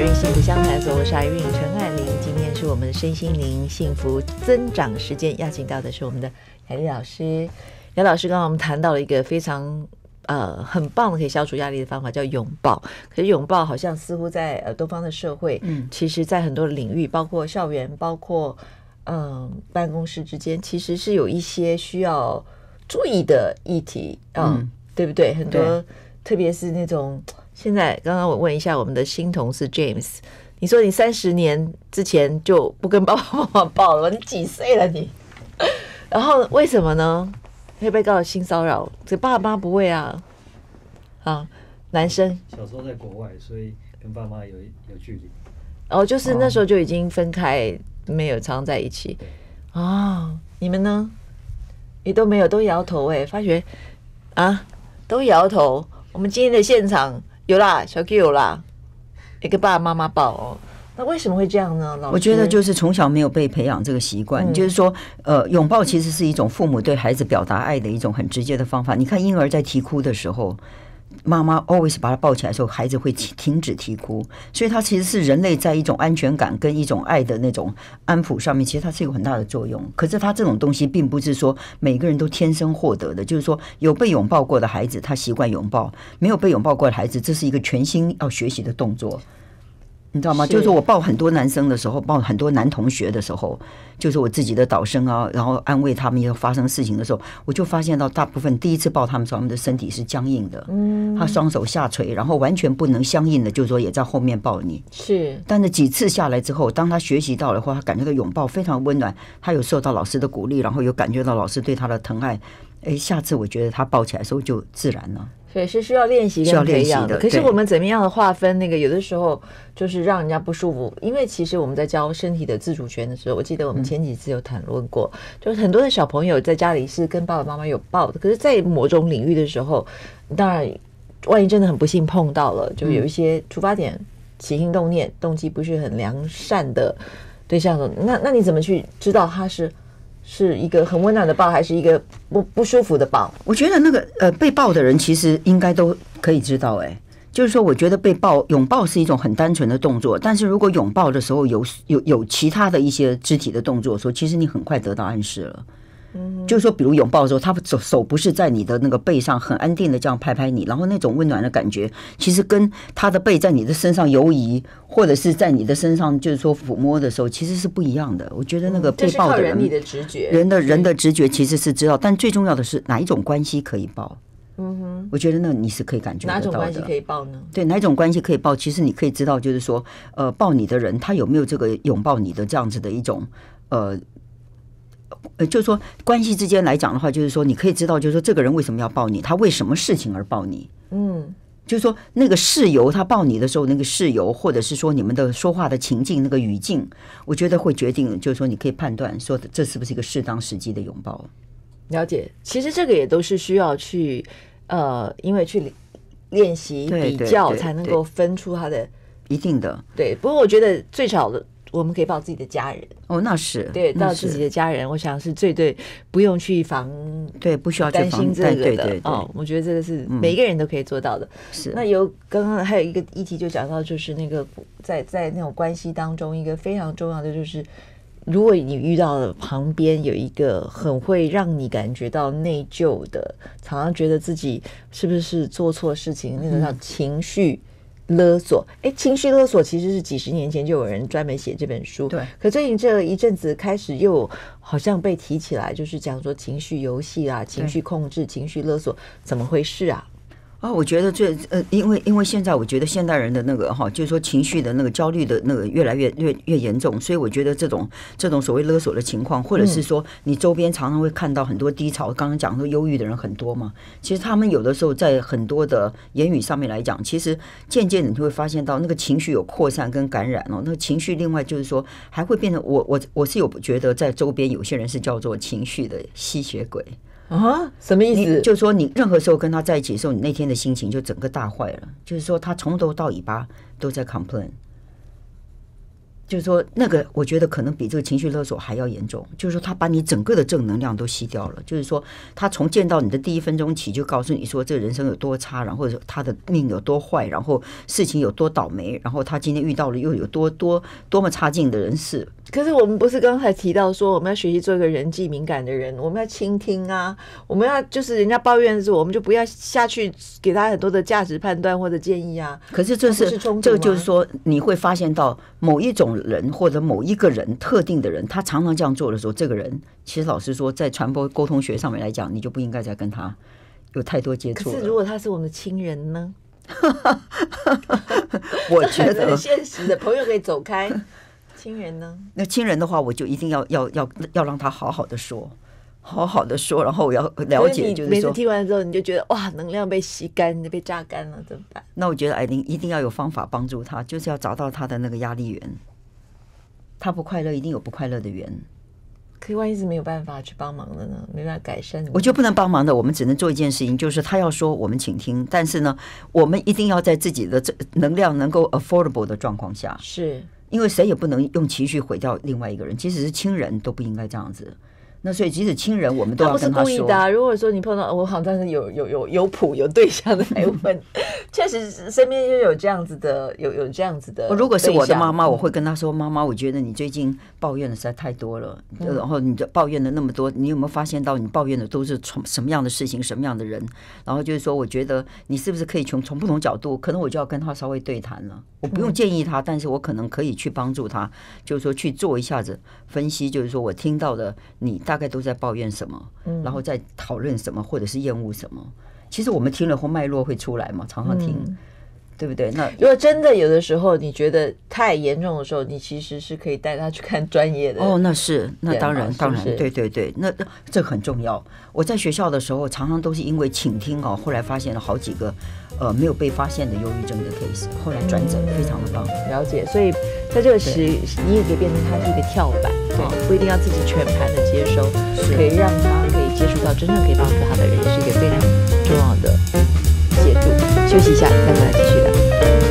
海运幸福相谈所，我是海韵陈爱玲。今天是我们身心灵幸福增长时间，邀请到的是我们的雅丽老师。雅老师，刚刚我们谈到了一个非常呃很棒的可以消除压力的方法，叫拥抱。可是拥抱好像似乎在呃东方的社会，嗯，其实，在很多领域，包括校园，包括嗯办公室之间，其实是有一些需要注意的议题嗯，对不对？很多，特别是那种。现在刚刚我问一下我们的新同事 James，你说你三十年之前就不跟爸爸妈妈抱了，你几岁了你？然后为什么呢？被被告性骚扰？这爸爸妈不会啊？啊，男生小时候在国外，所以跟爸妈有有距离。哦，就是那时候就已经分开，没有常在一起。啊，你们呢？你都没有都摇头哎，发觉啊都摇头。我们今天的现场。有啦，小 Q 有啦，你给爸爸妈妈抱。哦。那为什么会这样呢？我觉得就是从小没有被培养这个习惯。就是说，呃，拥抱其实是一种父母对孩子表达爱的一种很直接的方法。你看婴儿在啼哭的时候。妈妈 always 把他抱起来的时候，孩子会停停止啼哭，所以他其实是人类在一种安全感跟一种爱的那种安抚上面，其实他是一个很大的作用。可是他这种东西并不是说每个人都天生获得的，就是说有被拥抱过的孩子，他习惯拥抱；没有被拥抱过的孩子，这是一个全新要学习的动作。你知道吗？就是我抱很多男生的时候，抱很多男同学的时候，就是我自己的导生啊，然后安慰他们要发生事情的时候，我就发现到大部分第一次抱他们时候，他们的身体是僵硬的，嗯，他双手下垂，然后完全不能相应的，就是说也在后面抱你。是，但是几次下来之后，当他学习到了话，他感觉到拥抱非常温暖，他有受到老师的鼓励，然后有感觉到老师对他的疼爱，哎，下次我觉得他抱起来的时候就自然了。对，是需要练习，跟培养的。可是我们怎么样的划分？那个有的时候就是让人家不舒服，因为其实我们在教身体的自主权的时候，我记得我们前几次有谈论过，就是很多的小朋友在家里是跟爸爸妈妈有抱的，可是在某种领域的时候，当然，万一真的很不幸碰到了，就有一些出发点起心动念、动机不是很良善的对象，那那你怎么去知道他是？是一个很温暖的抱，还是一个不不舒服的抱？我觉得那个呃，被抱的人其实应该都可以知道，哎，就是说，我觉得被抱拥抱是一种很单纯的动作，但是如果拥抱的时候有有有其他的一些肢体的动作，说其实你很快得到暗示了。嗯，就是说，比如拥抱的时候，他手手不是在你的那个背上很安定的这样拍拍你，然后那种温暖的感觉，其实跟他的背在你的身上游移，或者是在你的身上就是说抚摸的时候，其实是不一样的。我觉得那个被抱的人，人的人的直觉其实是知道，但最重要的是哪一种关系可以抱。嗯哼，我觉得那你是可以感觉哪种关系可以抱呢？对，哪种关系可以抱？其实你可以知道，就是说，呃，抱你的人他有没有这个拥抱你的这样子的一种，呃。呃，就是说关系之间来讲的话，就是说你可以知道，就是说这个人为什么要抱你，他为什么事情而抱你，嗯，就是说那个事由他抱你的时候，那个事由或者是说你们的说话的情境、那个语境，我觉得会决定，就是说你可以判断说这是不是一个适当时机的拥抱。了解，其实这个也都是需要去呃，因为去练习比较，才能够分出它的一定的对。不过我觉得最少的。我们可以抱自己的家人哦，那是对抱自己的家人，我想是最对，不用去防，对，不需要担心这个的哦。我觉得这个是每个人都可以做到的。是那有刚刚还有一个议题就讲到，就是那个在在那种关系当中，一个非常重要的就是，如果你遇到了旁边有一个很会让你感觉到内疚的，常常觉得自己是不是做错事情，那个叫情绪。勒索，哎，情绪勒索其实是几十年前就有人专门写这本书，对。可最近这一阵子开始又好像被提起来，就是讲说情绪游戏啊、情绪控制、情绪勒索，怎么回事啊？啊，我觉得最呃，因为因为现在我觉得现代人的那个哈，就是说情绪的那个焦虑的那个越来越越越严重，所以我觉得这种这种所谓勒索的情况，或者是说你周边常常会看到很多低潮，刚刚讲说忧郁的人很多嘛，其实他们有的时候在很多的言语上面来讲，其实渐渐你就会发现到那个情绪有扩散跟感染哦，那个情绪另外就是说还会变成我我我是有觉得在周边有些人是叫做情绪的吸血鬼。啊，什么意思？就是说，你任何时候跟他在一起的时候，你那天的心情就整个大坏了。就是说，他从头到尾巴都在 complain。就是说，那个我觉得可能比这个情绪勒索还要严重。就是说，他把你整个的正能量都吸掉了。就是说，他从见到你的第一分钟起，就告诉你说，这人生有多差，然后他的命有多坏，然后事情有多倒霉，然后他今天遇到了又有多多多么差劲的人事。可是我们不是刚才提到说，我们要学习做一个人际敏感的人，我们要倾听啊，我们要就是人家抱怨的时候，我们就不要下去给他很多的价值判断或者建议啊。可是这是这就是说，你会发现到某一种。人或者某一个人特定的人，他常常这样做的时候，这个人其实老实说，在传播沟通学上面来讲，你就不应该再跟他有太多接触。可是如果他是我们的亲人呢？我觉得 很现实的朋友可以走开，亲人呢？那亲人的话，我就一定要要要要让他好好的说，好好的说，然后我要了解，就是每次听完之后，你就觉得哇，能量被吸干，被榨干了，怎么办？那我觉得，哎，你一定要有方法帮助他，就是要找到他的那个压力源。他不快乐，一定有不快乐的缘。可万一是没有办法去帮忙的呢？没办法改善，我就不能帮忙的。我们只能做一件事情，就是他要说，我们请听。但是呢，我们一定要在自己的这能量能够 affordable 的状况下，是因为谁也不能用情绪毁掉另外一个人，即使是亲人都不应该这样子。那所以，即使亲人，我们都要跟他说。如果说你碰到我，好像是有有有有谱有对象的来问，确实身边又有这样子的，有有这样子的。如果是我的妈妈，我会跟她说：“妈妈，我觉得你最近抱怨的实在太多了，然后你就抱怨了那么多，你有没有发现到你抱怨的都是从什么样的事情、什么样的人？然后就是说，我觉得你是不是可以从从不同角度，可能我就要跟他稍微对谈了。我不用建议他，但是我可能可以去帮助他，就是说去做一下子分析。就是说我听到的你大。大概都在抱怨什么，然后在讨论什么，或者是厌恶什么。其实我们听了后脉络会出来嘛，常常听，对不对？那如果真的有的时候你觉得太严重的时候，你其实是可以带他去看专业的。哦，那是那当然当然对对对，那这很重要。我在学校的时候常常都是因为倾听哦，后来发现了好几个。呃，没有被发现的忧郁症的 case，后来转诊，非常的棒。了解，所以在这个时，你也可以变成他自一个跳板，对，不一定要自己全盘的接收，可以让他可以接触到真正可以帮助他的人，也是一个非常重要的协助。休息一下，再来继续聊。